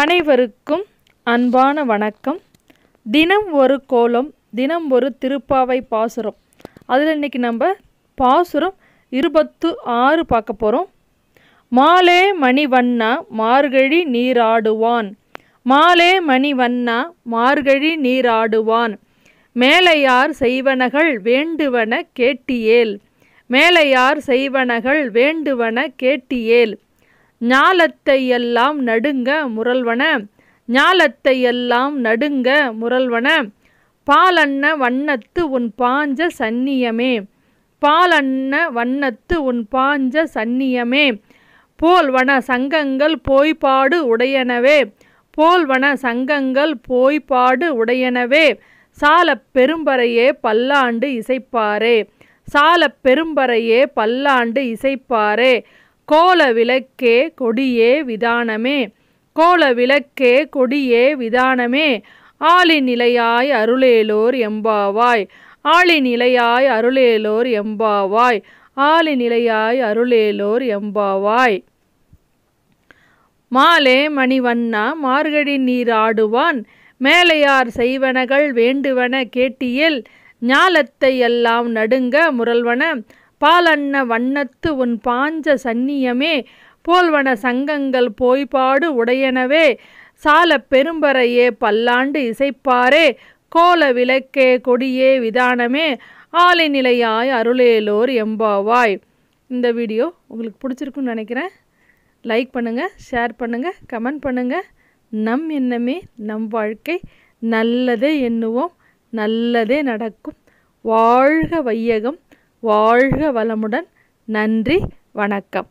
அனைவருக்கும் அன்பான வணக்கம் தினம் ஒரு கோலம் தினம் ஒரு திருப்பாவை பாசுரம் அதில் இன்றைக்கி நம்ம பாசுரம் இருபத்து ஆறு பார்க்க போகிறோம் மாலே மணிவண்ணா மார்கழி நீராடுவான் மாலே மணிவண்ணா மார்கழி நீராடுவான் மேலையார் செய்வனகள் வேண்டுவன கேட்டியேல் மேலையார் செய்வனகள் வேண்டுவன கேட்டியேல் ஞாலத்தை எல்லாம் நடுங்க முரல்வன ஞாலத்தை எல்லாம் நடுங்க முரல்வன பாலன்ன வண்ணத்து உன் பாஞ்ச சந்நியமே பாலன்ன வண்ணத்து உன் பாஞ்ச சந்நியமே போல்வன சங்கங்கள் போய்பாடு உடையனவே போல்வன சங்கங்கள் போய்பாடு உடையனவே சால பெரும்பறையே பல்லாண்டு இசைப்பாரே சால பெரும்பறையே பல்லாண்டு இசைப்பாரே கோல விளக்கே கொடியே விதானமே கோல விளக்கே கொடியே விதானமே ஆளிநிலையாய் அருளேலோர் எம்பாவாய் ஆளிநிலையாய் அருளேலோர் எம்பாவாய் ஆளிநிலையாய் அருளேலோர் எம்பாவாய் மாலே மணிவண்ணா மார்கழி நீர் ஆடுவான் மேலையார் செய்வனகள் வேண்டுவன கேட்டியில் ஞாலத்தை எல்லாம் நடுங்க முரல்வன பாலன்ன வண்ணத்து உன் பாஞ்ச சந்நியமே போல்வன சங்கங்கள் போய்பாடு உடையனவே சால பெரும்பறையே பல்லாண்டு இசைப்பாரே கோல விளக்கே கொடியே விதானமே ஆலை நிலையாய் அருளேலோர் எம்பாவாய் இந்த வீடியோ உங்களுக்கு பிடிச்சிருக்குன்னு நினைக்கிறேன் லைக் பண்ணுங்கள் ஷேர் பண்ணுங்கள் கமெண்ட் பண்ணுங்கள் நம் எண்ணமே நம் வாழ்க்கை நல்லதே எண்ணுவோம் நல்லதே நடக்கும் வாழ்க வையகம் வாழ்க வளமுடன் நன்றி வணக்கம்